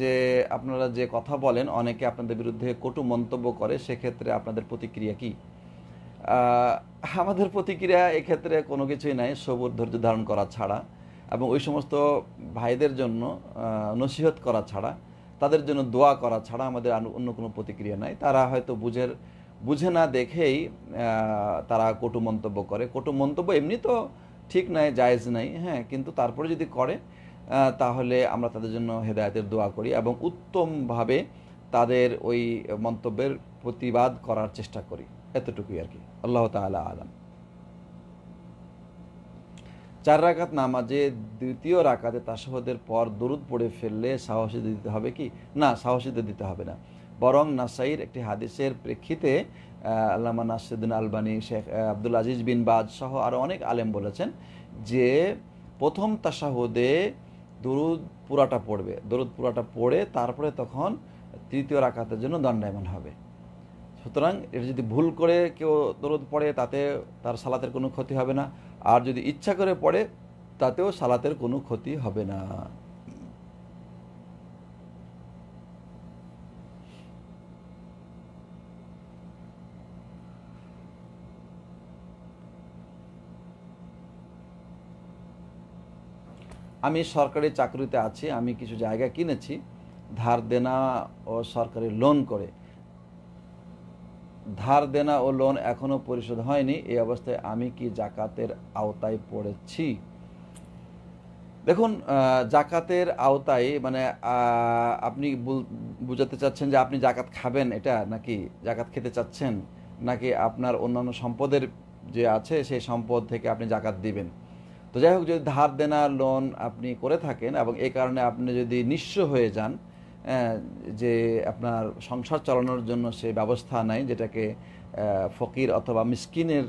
যে আপনারা যে কথা বলেন অনেকে আপনাদের বিরুদ্ধে কটু মন্তব্য করে সেক্ষেত্রে আপনাদের প্রতিক্রিয়া কি আমাদের প্রতিক্রিয়া এক্ষেত্রে কোনো কিছুই নাই সবুর ধৈর্য ধারণ করা ছাড়া এবং ওই সমস্ত ভাইদের জন্য নসিহত করা ছাড়া তাদের জন্য দোয়া করা ছাড়া আমাদের অন্য কোনো প্রতিক্রিয়া নাই তারা হয়তো বুঝের বুঝে না দেখেই তারা কটু মন্তব্য করে কটু মন্তব্য এমনি তো ঠিক নাই জায়েজ নাই হ্যাঁ কিন্তু তারপরে যদি করে তাহলে আমরা তাদের জন্য হেদায়তের দোয়া করি এবং উত্তমভাবে তাদের ওই মন্তব্যের প্রতিবাদ করার চেষ্টা করি এতটুকুই আর কি আল্লাহ তালা আলম চার রাকাত নামাজে দ্বিতীয় রাকাতে তাসহদের পর দরুদ পড়ে ফেললে সাহসীদের দিতে হবে কি না সাহসীদের দিতে হবে না বরং নাসাইর একটি হাদিসের প্রেক্ষিতে আল্লামা নাসিদ্দিন আলবানী শেখ আব্দুল আজিজ বিন বাজ সহ আরও অনেক আলেম বলেছেন যে প্রথম তাসাহদে দরুদ পুরাটা পড়বে দরুদ পুরাটা পড়ে তারপরে তখন তৃতীয় রাখাতের জন্য দণ্ডায়মান হবে সুতরাং এটা যদি ভুল করে কেউ দরুদ পড়ে তাতে তার সালাতের কোনো ক্ষতি হবে না আর যদি ইচ্ছা করে পড়ে তাতেও সালাতের কোনো ক্ষতি হবে না আমি সরকারি চাকরিতে আছি আমি কিছু জায়গা কিনেছি ধার দেনা ও সরকারি লোন করে ধার দেনা ও লোন এখনও পরিশোধ হয়নি এই অবস্থায় আমি কি জাকাতের আওতায় পড়েছি দেখুন জাকাতের আওতায় মানে আপনি বুঝাতে চাচ্ছেন যে আপনি জাকাত খাবেন এটা নাকি জাকাত খেতে চাচ্ছেন নাকি আপনার অন্যান্য সম্পদের যে আছে সেই সম্পদ থেকে আপনি জাকাত দিবেন তো যাই হোক যদি ধার দেনা লোন আপনি করে থাকেন এবং এই কারণে আপনি যদি নিঃস্ব হয়ে যান হ্যাঁ, যে আপনার সংসার চালানোর জন্য সে ব্যবস্থা নাই যেটাকে ফকির অথবা মিসকিনের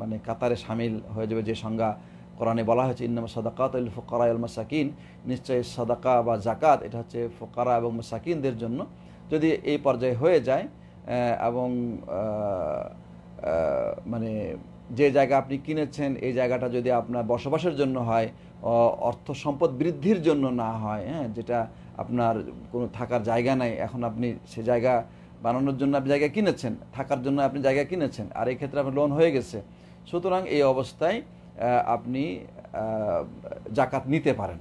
মানে কাতারে সামিল হয়ে যাবে যে সংজ্ঞা কোরআনে বলা হয়েছে ইন্নাম সাদাকাত আল ফোকারা মাসাকিন নিশ্চয়ই সাদাকা বা জাকাত এটা হচ্ছে ফোকারা এবং মাসাকিনদের জন্য যদি এই পর্যায়ে হয়ে যায় এবং মানে যে জায়গা আপনি কিনেছেন এই জায়গাটা যদি আপনার বসবাসের জন্য হয় অর্থ সম্পদ বৃদ্ধির জন্য না হয় হ্যাঁ যেটা আপনার কোনো থাকার জায়গা নাই এখন আপনি সে জায়গা বানানোর জন্য আপনি জায়গা কিনেছেন থাকার জন্য আপনি জায়গা কিনেছেন আর এই ক্ষেত্রে আপনার লোন হয়ে গেছে সুতরাং এই অবস্থায় আপনি জাকাত নিতে পারেন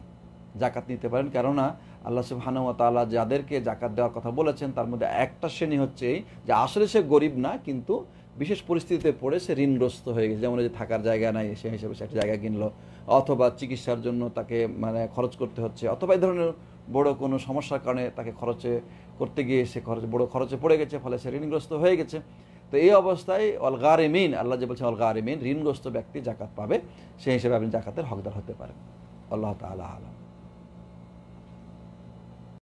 জাকাত নিতে পারেন কেননা আল্লাহ সুবাহানুয়া তালা যাদেরকে জাকাত দেওয়ার কথা বলেছেন তার মধ্যে একটা শ্রেণী হচ্ছে যে আসলে সে গরিব না কিন্তু বিশেষ পরিস্থিতিতে পড়ে সে ঋণগ্রস্ত হয়ে গেছে যেমন যে থাকার জায়গা নাই সে হিসেবে সে একটা জায়গা কিনলো অথবা চিকিৎসার জন্য তাকে মানে খরচ করতে হচ্ছে অথবা এই ধরনের বড় কোনো সমস্যার কারণে তাকে খরচে করতে গিয়ে সে খরচ বড় খরচে পড়ে গেছে ফলে সে ঋণগ্রস্ত হয়ে গেছে তো এই অবস্থায় অলগারেমিন আল্লাহ যে বলছে অলগারেমিন ঋণগ্রস্ত ব্যক্তি জাকাত পাবে সেই হিসেবে আপনি জাকাতের হকদার হতে পারেন আল্লাহ তালা আলম